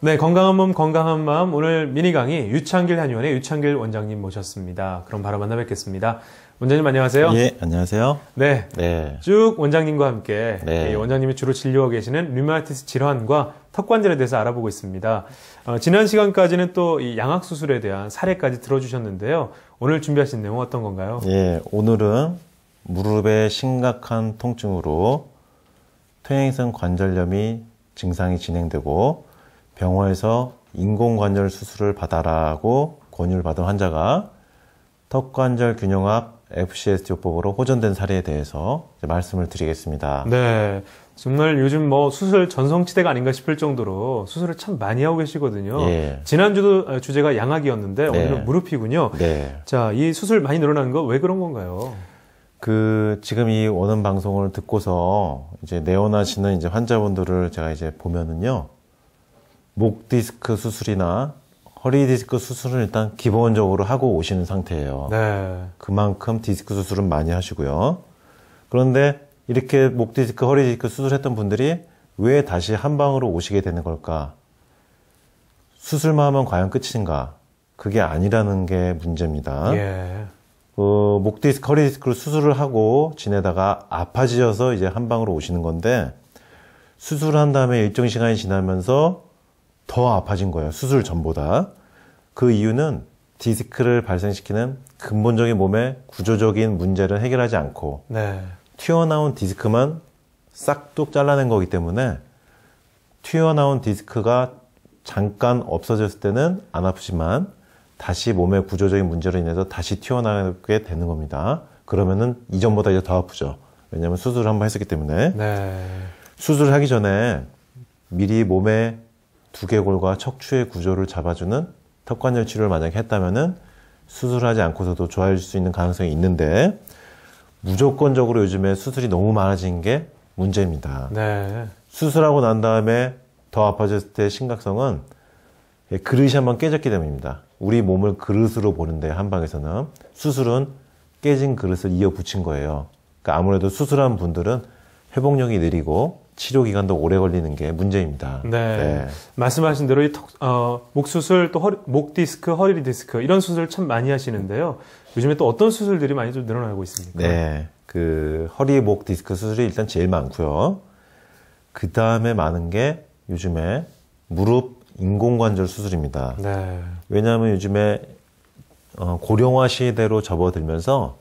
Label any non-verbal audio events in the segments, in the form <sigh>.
네, 건강한 몸, 건강한 마음. 오늘 미니 강의 유창길 한의원의 유창길 원장님 모셨습니다. 그럼 바로 만나 뵙겠습니다. 원장님 안녕하세요. 예, 안녕하세요. 네. 네. 쭉 원장님과 함께 네. 원장님이 주로 진료하고 계시는 류마티스 질환과 턱 관절에 대해서 알아보고 있습니다. 어, 지난 시간까지는 또 이 양악 수술에 대한 사례까지 들어주셨는데요. 오늘 준비하신 내용 어떤 건가요? 예, 오늘은 무릎의 심각한 통증으로 퇴행성 관절염이 증상이 진행되고 병원에서 인공관절 수술을 받아라고 권유를 받은 환자가 턱관절 균형압 FCS 요법으로 호전된 사례에 대해서 말씀을 드리겠습니다. 네. 정말 요즘 뭐 수술 전성시대가 아닌가 싶을 정도로 수술을 참 많이 하고 계시거든요. 예. 지난주도 주제가 양악이었는데 네. 오늘은 무릎이군요. 네. 자, 이 수술 많이 늘어나는 거왜 그런 건가요? 그 지금 이 원은 방송을 듣고서 이제 내원하시는 이제 환자분들을 제가 이제 보면은요. 목 디스크 수술이나 허리 디스크 수술은 일단 기본적으로 하고 오시는 상태예요. 네. 그만큼 디스크 수술은 많이 하시고요. 그런데 이렇게 목 디스크, 허리 디스크 수술했던 분들이 왜 다시 한방으로 오시게 되는 걸까? 수술만 하면 과연 끝인가? 그게 아니라는 게 문제입니다. 예. 어, 목 디스크, 허리 디스크를 수술을 하고 지내다가 아파지셔서 이제 한방으로 오시는 건데 수술한 다음에 일정 시간이 지나면서 더 아파진 거예요. 수술 전보다. 그 이유는 디스크를 발생시키는 근본적인 몸의 구조적인 문제를 해결하지 않고 네. 튀어나온 디스크만 싹둑 잘라낸 거기 때문에 튀어나온 디스크가 잠깐 없어졌을 때는 안 아프지만 다시 몸의 구조적인 문제로 인해서 다시 튀어나오게 되는 겁니다. 그러면은 이전보다 이제 더 아프죠. 왜냐하면 수술을 한번 했었기 때문에 네. 수술을 하기 전에 미리 몸에 두개골과 척추의 구조를 잡아주는 턱관절 치료를 만약 했다면은 수술하지 않고서도 좋아질 수 있는 가능성이 있는데 무조건적으로 요즘에 수술이 너무 많아진 게 문제입니다. 네. 수술하고 난 다음에 더 아파졌을 때 심각성은 예, 그릇이 한번 깨졌기 때문입니다. 우리 몸을 그릇으로 보는데 한방에서는 수술은 깨진 그릇을 이어 붙인 거예요. 그러니까 아무래도 수술한 분들은 회복력이 느리고 치료 기간도 오래 걸리는 게 문제입니다. 네. 네. 말씀하신 대로 이 턱, 어, 목 수술 또목 디스크, 허리 디스크 이런 수술 참 많이 하시는데요. 요즘에 또 어떤 수술들이 많이 좀 늘어나고 있습니까? 네. 그 허리 목 디스크 수술이 일단 제일 많고요. 그 다음에 많은 게 요즘에 무릎 인공관절 수술입니다. 네. 왜냐하면 요즘에 어, 고령화 시대로 접어들면서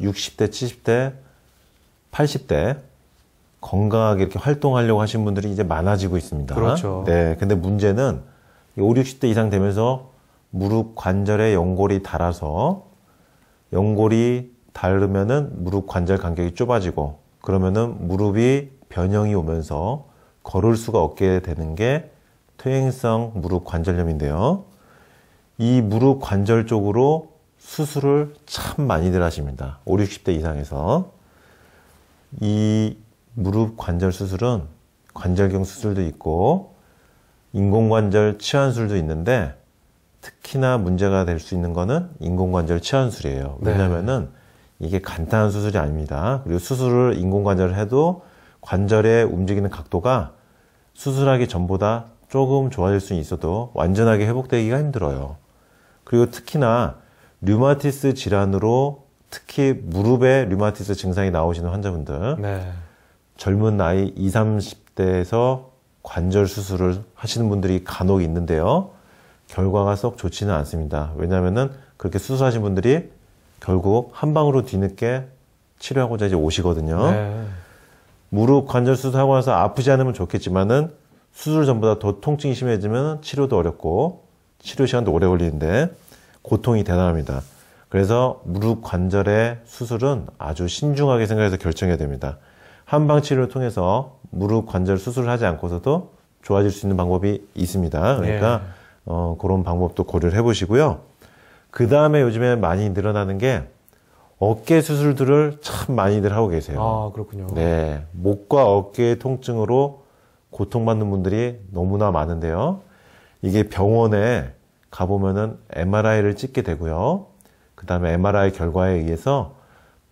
60대, 70대, 80대 건강하게 이렇게 활동하려고 하신 분들이 이제 많아지고 있습니다. 그렇죠. 네. 근데 문제는 5, 60대 이상 되면서 무릎 관절에 연골이 닳아서 연골이 닳으면은 무릎 관절 간격이 좁아지고 그러면은 무릎이 변형이 오면서 걸을 수가 없게 되는 게 퇴행성 무릎 관절염인데요. 이 무릎 관절 쪽으로 수술을 참 많이들 하십니다. 5, 60대 이상에서. 이 무릎 관절 수술은 관절경 수술도 있고 인공관절 치환술도 있는데 특히나 문제가 될 수 있는 거는 인공관절 치환술이에요. 네. 왜냐면은 네. 이게 간단한 수술이 아닙니다. 그리고 수술을 인공관절을 해도 관절의 움직이는 각도가 수술하기 전보다 조금 좋아질 수 있어도 완전하게 회복되기가 힘들어요. 그리고 특히나 류마티스 질환으로 특히 무릎에 류마티스 증상이 나오시는 환자분들 네. 젊은 나이 20, 30대에서 관절 수술을 하시는 분들이 간혹 있는데요. 결과가 썩 좋지는 않습니다. 왜냐면은 그렇게 수술하신 분들이 결국 한 방으로 뒤늦게 치료하고자 이제 오시거든요. 네. 무릎 관절 수술하고 나서 아프지 않으면 좋겠지만은 수술 전보다 더 통증이 심해지면 치료도 어렵고 치료 시간도 오래 걸리는데 고통이 대단합니다. 그래서 무릎 관절의 수술은 아주 신중하게 생각해서 결정해야 됩니다. 한방 치료를 통해서 무릎 관절 수술을 하지 않고서도 좋아질 수 있는 방법이 있습니다. 그러니까 예. 어, 그런 방법도 고려를 해보시고요. 그 다음에 요즘에 많이 늘어나는 게 어깨 수술들을 참 많이들 하고 계세요. 아 그렇군요. 네, 목과 어깨의 통증으로 고통받는 분들이 너무나 많은데요. 이게 병원에 가보면은 MRI를 찍게 되고요. 그 다음에 MRI 결과에 의해서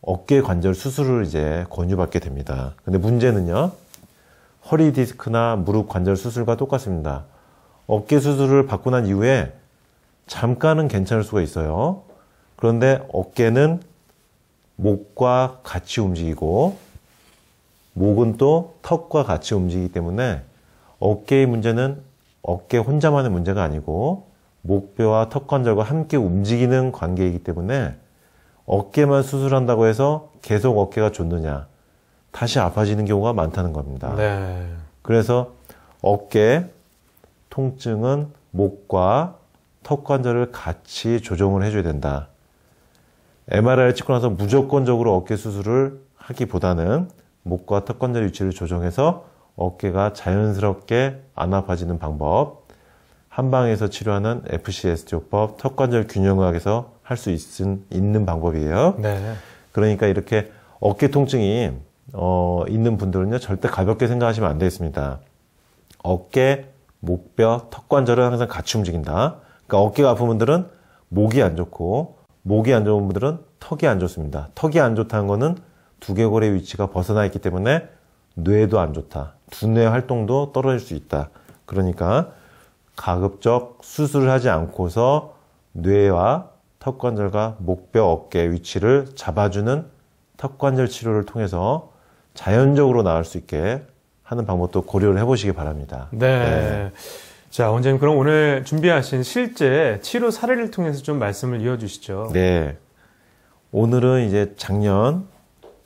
어깨 관절 수술을 이제 권유받게 됩니다. 근데 문제는요. 허리 디스크나 무릎 관절 수술과 똑같습니다. 어깨 수술을 받고 난 이후에 잠깐은 괜찮을 수가 있어요. 그런데 어깨는 목과 같이 움직이고 목은 또 턱과 같이 움직이기 때문에 어깨의 문제는 어깨 혼자만의 문제가 아니고 목뼈와 턱 관절과 함께 움직이는 관계이기 때문에 어깨만 수술한다고 해서 계속 어깨가 좋느냐 다시 아파지는 경우가 많다는 겁니다. 네. 그래서 어깨 통증은 목과 턱 관절을 같이 조정을 해줘야 된다. MRI를 찍고 나서 무조건적으로 어깨 수술을 하기보다는 목과 턱 관절 위치를 조정해서 어깨가 자연스럽게 안 아파지는 방법, 한방에서 치료하는 FCS 조법, 턱 관절 균형의학에서 할수 있는 방법이에요. 네. 그러니까 이렇게 어깨 통증이 어, 있는 분들은요 절대 가볍게 생각하시면 안 되겠습니다. 어깨, 목뼈, 턱 관절은 항상 같이 움직인다. 그러니까 어깨가 아픈 분들은 목이 안 좋고 목이 안 좋은 분들은 턱이 안 좋습니다. 턱이 안 좋다는 거는 두개골의 위치가 벗어나 있기 때문에 뇌도 안 좋다. 두뇌 활동도 떨어질 수 있다. 그러니까 가급적 수술을 하지 않고서 뇌와 턱관절과 목뼈 어깨 위치를 잡아주는 턱관절 치료를 통해서 자연적으로 나을 수 있게 하는 방법도 고려를 해보시기 바랍니다. 네. 네. 자, 원장님 그럼 오늘 준비하신 실제 치료 사례를 통해서 좀 말씀을 이어주시죠. 네. 오늘은 이제 작년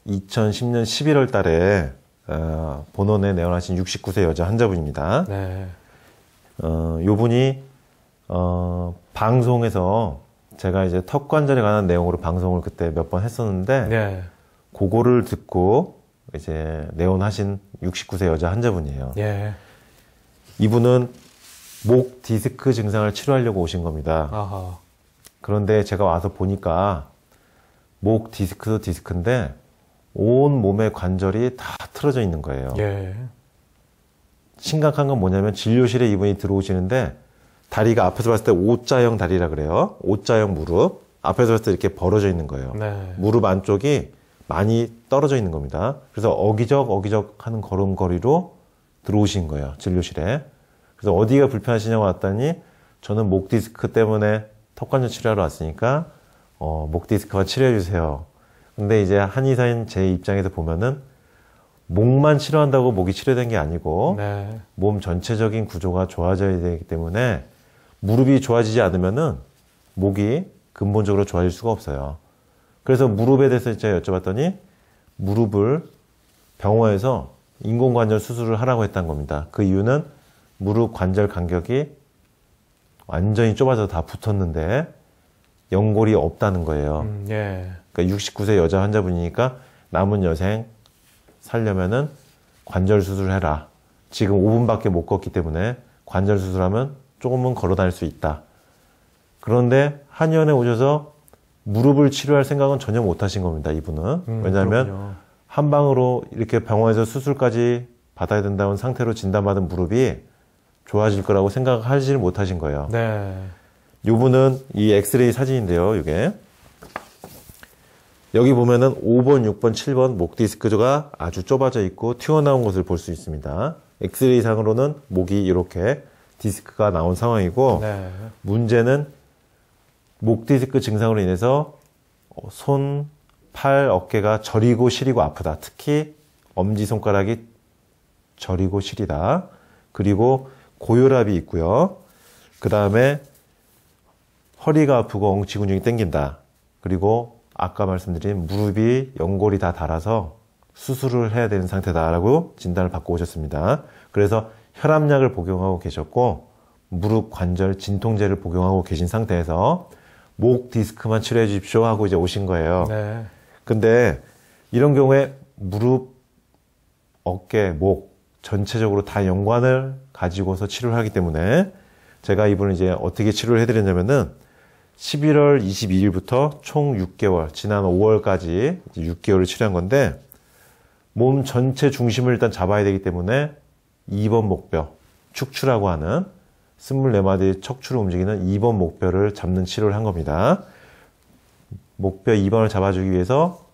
2010년 11월 달에 어, 본원에 내원하신 69세 여자 환자분입니다. 네. 어, 요 분이 어, 방송에서 제가 이제 턱 관절에 관한 내용으로 방송을 그때 몇 번 했었는데 네. 그거를 듣고 이제 내원하신 69세 여자 환자분이에요. 네. 예. 이분은 목 디스크 증상을 치료하려고 오신 겁니다. 아하. 그런데 제가 와서 보니까 목 디스크도 디스크인데 온 몸의 관절이 다 틀어져 있는 거예요. 예. 심각한 건 뭐냐면 진료실에 이분이 들어오시는데 다리가 앞에서 봤을 때 O자형 다리라 그래요. O자형 무릎. 앞에서 봤을 때 이렇게 벌어져 있는 거예요. 네. 무릎 안쪽이 많이 떨어져 있는 겁니다. 그래서 어기적 어기적 하는 걸음걸이로 들어오신 거예요. 진료실에. 그래서 어디가 불편하시냐고 왔더니 저는 목 디스크 때문에 턱관절 치료하러 왔으니까 어, 목 디스크만 치료해 주세요. 근데 이제 한의사인 제 입장에서 보면은 목만 치료한다고 목이 치료된 게 아니고 네. 몸 전체적인 구조가 좋아져야 되기 때문에 무릎이 좋아지지 않으면은 목이 근본적으로 좋아질 수가 없어요. 그래서 무릎에 대해서 제가 여쭤봤더니 무릎을 병원에서 인공관절 수술을 하라고 했다는 겁니다. 그 이유는 무릎 관절 간격이 완전히 좁아져 다 붙었는데 연골이 없다는 거예요. 음, 예. 그러니까 69세 여자 환자분이니까 남은 여생 살려면은 관절 수술을 해라. 지금 5분밖에 못 걷기 때문에 관절 수술하면 조금은 걸어 다닐 수 있다. 그런데 한의원에 오셔서 무릎을 치료할 생각은 전혀 못 하신 겁니다, 이분은. 음, 왜냐하면 그렇군요. 한 방으로 이렇게 병원에서 수술까지 받아야 된다는 상태로 진단받은 무릎이 좋아질 거라고 생각하지를 못하신 거예요. 네. 요분은 이 엑스레이 사진인데요, 이게. 여기 보면은 5번, 6번, 7번 목 디스크가 아주 좁아져 있고 튀어나온 것을 볼 수 있습니다. 엑스레이 상으로는 목이 이렇게 디스크가 나온 상황이고 네. 문제는 목 디스크 증상으로 인해서 손, 팔, 어깨가 저리고 시리고 아프다. 특히 엄지 손가락이 저리고 시리다. 그리고 고혈압이 있고요. 그 다음에 허리가 아프고 엉치 근육이 땡긴다. 그리고 아까 말씀드린 무릎이 연골이 다 닳아서 수술을 해야 되는 상태다라고 진단을 받고 오셨습니다. 그래서 혈압약을 복용하고 계셨고 무릎 관절 진통제를 복용하고 계신 상태에서 목 디스크만 치료해 주십시오 하고 이제 오신 거예요. 네. 근데 이런 경우에 무릎, 어깨, 목 전체적으로 다 연관을 가지고서 치료를 하기 때문에 제가 이분을 이제 어떻게 치료를 해드렸냐면은 11월 22일부터 총 6개월, 지난 5월까지 6개월을 치료한 건데 몸 전체 중심을 일단 잡아야 되기 때문에 2번 목뼈, 축추라고 하는 24마디 척추를 움직이는 2번 목뼈를 잡는 치료를 한 겁니다. 목뼈 2번을 잡아주기 위해서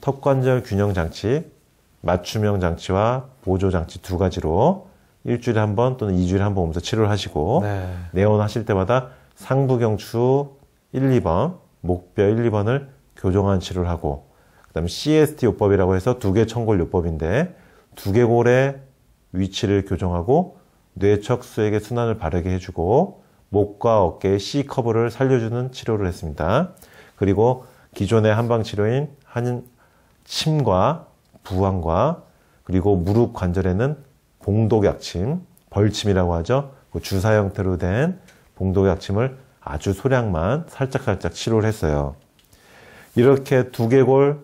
턱관절 균형 장치, 맞춤형 장치와 보조 장치 두 가지로 일주일에 한 번 또는 2주일에 한 번 오면서 치료를 하시고 네. 내원하실 때마다 상부경추 1, 2번, 목뼈 1, 2번을 교정한 치료를 하고 그다음에 CST 요법이라고 해서 두개 청골 요법인데 두개골의 위치를 교정하고 뇌척수액의 순환을 바르게 해주고 목과 어깨의 C 커브를 살려주는 치료를 했습니다. 그리고 기존의 한방 치료인 한 침과 부항과 그리고 무릎 관절에는 봉독약침, 벌침이라고 하죠. 그 주사 형태로 된 봉독약침을 아주 소량만 살짝살짝 치료를 했어요. 이렇게 두개골,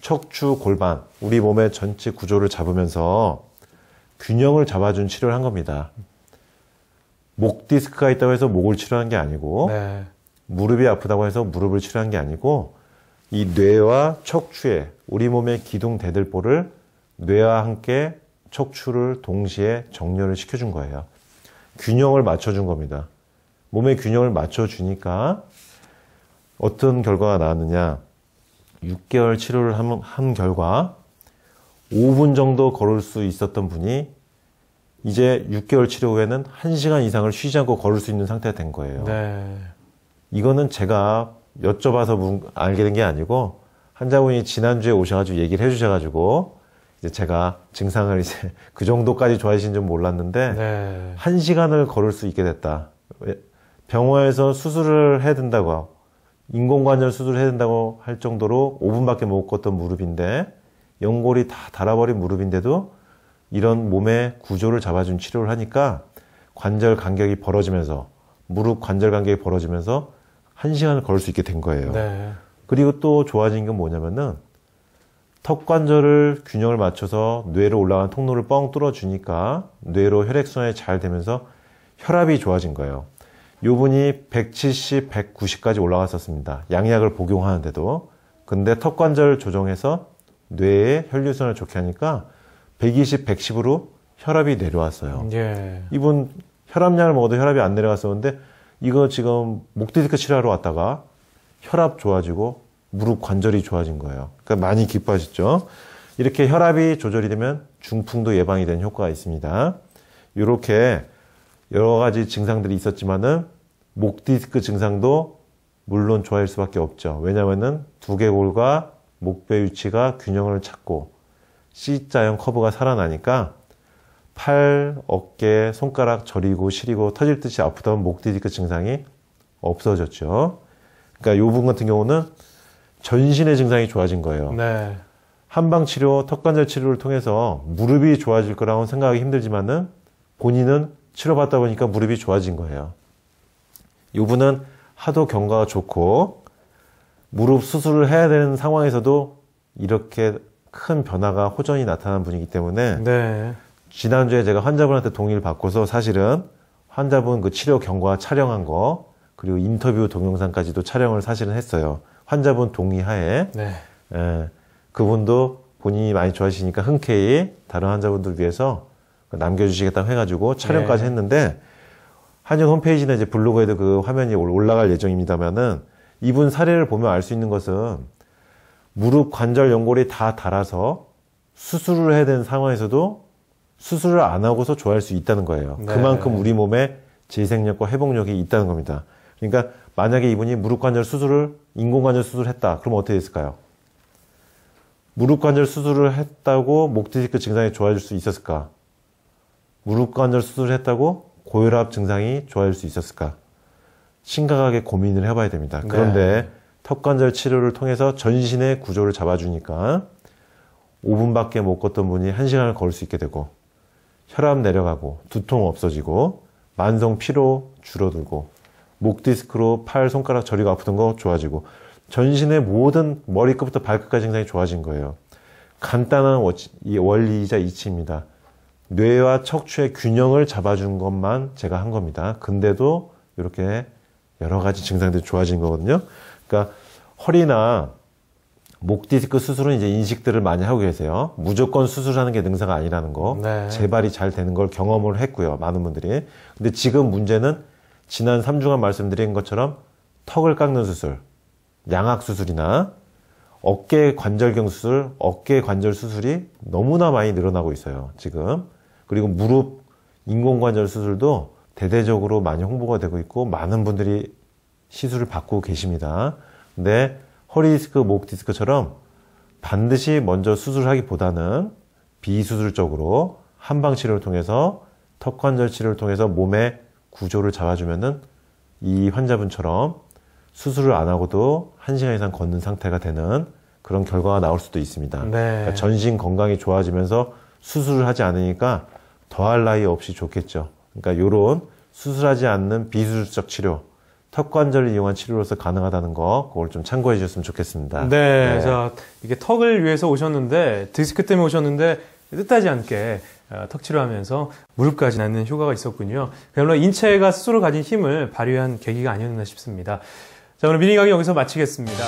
척추, 골반, 우리 몸의 전체 구조를 잡으면서 균형을 잡아준 치료를 한 겁니다. 목 디스크가 있다고 해서 목을 치료한 게 아니고 네. 무릎이 아프다고 해서 무릎을 치료한 게 아니고 이 뇌와 척추에 우리 몸의 기둥 대들보를 뇌와 함께 척추를 동시에 정렬을 시켜준 거예요. 균형을 맞춰준 겁니다. 몸의 균형을 맞춰주니까 어떤 결과가 나왔느냐. 6개월 치료를 한, 한 결과 5분 정도 걸을 수 있었던 분이 이제 6개월 치료 후에는 1시간 이상을 쉬지 않고 걸을 수 있는 상태가 된 거예요. 네. 이거는 제가 여쭤봐서 문, 알게 된 게 아니고 환자분이 지난주에 오셔가지고 얘기를 해주셔가지고 이제 제가 증상을 이제 <laughs> 그 정도까지 좋아지신 줄 몰랐는데 네. 1시간을 걸을 수 있게 됐다. 병원에서 수술을 해야 된다고 인공관절 수술을 해야 된다고 할 정도로 5분밖에 못 걷던 무릎인데 연골이 다 달아버린 무릎인데도 이런 몸의 구조를 잡아준 치료를 하니까 관절 간격이 벌어지면서 무릎 관절 간격이 벌어지면서 한 시간을 걸을 수 있게 된 거예요. 네. 그리고 또 좋아진 건 뭐냐면은 턱 관절을 균형을 맞춰서 뇌로 올라간 통로를 뻥 뚫어주니까 뇌로 혈액순환이 잘 되면서 혈압이 좋아진 거예요. 요분이 170, 190까지 올라갔었습니다. 양약을 복용하는데도. 근데 턱관절 조정해서 뇌에 혈류선을 좋게 하니까 120, 110으로 혈압이 내려왔어요. 예. 이분 혈압약을 먹어도 혈압이 안 내려갔었는데 이거 지금 목 디스크 치료하러 왔다가 혈압 좋아지고 무릎 관절이 좋아진 거예요. 그러니까 많이 기뻐하셨죠. 이렇게 혈압이 조절이 되면 중풍도 예방이 되는 효과가 있습니다. 이렇게 여러 가지 증상들이 있었지만은 목 디스크 증상도 물론 좋아질 수밖에 없죠. 왜냐면은 두개골과 목뼈 위치가 균형을 찾고 C자형 커브가 살아나니까 팔, 어깨, 손가락 저리고 시리고 터질 듯이 아프던 목 디스크 증상이 없어졌죠. 그러니까 이 부분 같은 경우는 전신의 증상이 좋아진 거예요. 네. 한방 치료, 턱관절 치료를 통해서 무릎이 좋아질 거라고 생각하기 힘들지만은 본인은 치료받다 보니까 무릎이 좋아진 거예요. 이 분은 하도 경과가 좋고 무릎 수술을 해야 되는 상황에서도 이렇게 큰 변화가 호전이 나타난 분이기 때문에 네. 지난주에 제가 환자분한테 동의를 받고서 사실은 환자분 그 치료 경과 촬영한 거 그리고 인터뷰 동영상까지도 촬영을 사실은 했어요. 환자분 동의하에 네. 예, 그분도 본인이 많이 좋아하시니까 흔쾌히 다른 환자분들 위해서 남겨주시겠다고 해가지고 촬영까지 네. 했는데 한영 홈페이지나 이제 블로그에도 그 화면이 올라갈 예정입니다만은 이분 사례를 보면 알 수 있는 것은 무릎 관절 연골이 다 닳아서 수술을 해야 되는 상황에서도 수술을 안 하고서 좋아할 수 있다는 거예요. 네. 그만큼 우리 몸에 재생력과 회복력이 있다는 겁니다. 그러니까 만약에 이분이 무릎 관절 수술을 인공 관절 수술을 했다. 그럼 어떻게 됐을까요? 무릎 관절 수술을 했다고 목 디스크 증상이 좋아질 수 있었을까? 무릎 관절 수술을 했다고 고혈압 증상이 좋아질 수 있었을까? 심각하게 고민을 해봐야 됩니다. 네. 그런데 네. 턱관절 치료를 통해서 전신의 구조를 잡아주니까 5분밖에 못 걷던 분이 1시간을 걸을 수 있게 되고 혈압 내려가고 두통 없어지고 만성 피로 줄어들고 목 디스크로 팔 손가락 저리가 아프던 거 좋아지고 전신의 모든 머리끝부터 발끝까지 굉장히 좋아진 거예요. 간단한 원리이자 이치입니다. 뇌와 척추의 균형을 잡아준 것만 제가 한 겁니다. 근데도 이렇게 여러 가지 증상들이 좋아진 거거든요. 그러니까 허리나 목 디스크 수술은 이제 인식들을 많이 하고 계세요. 무조건 수술하는 게 능사가 아니라는 거. 네. 재발이 잘 되는 걸 경험을 했고요. 많은 분들이. 근데 지금 문제는 지난 3주간 말씀드린 것처럼 턱을 깎는 수술, 양악 수술이나 어깨 관절경 수술, 어깨 관절 수술이 너무나 많이 늘어나고 있어요. 지금. 그리고 무릎 인공관절 수술도 대대적으로 많이 홍보가 되고 있고 많은 분들이 시술을 받고 계십니다. 근데 허리 디스크, 목 디스크처럼 반드시 먼저 수술하기보다는 비수술적으로 한방 치료를 통해서 턱관절 치료를 통해서 몸의 구조를 잡아주면은 이 환자분처럼 수술을 안 하고도 1시간 이상 걷는 상태가 되는 그런 결과가 나올 수도 있습니다. 네. 그러니까 전신 건강이 좋아지면서 수술을 하지 않으니까 더할 나위 없이 좋겠죠. 그러니까 이런 수술하지 않는 비수술적 치료 턱관절을 이용한 치료로서 가능하다는 거 그걸 좀 참고해 주셨으면 좋겠습니다. 네, 네, 자 이게 턱을 위해서 오셨는데 디스크 때문에 오셨는데 뜻하지 않게 어, 턱 치료하면서 무릎까지 낫는 효과가 있었군요. 그야말로 인체가 스스로 가진 힘을 발휘한 계기가 아니었나 싶습니다. 자 오늘 미니 강의 여기서 마치겠습니다.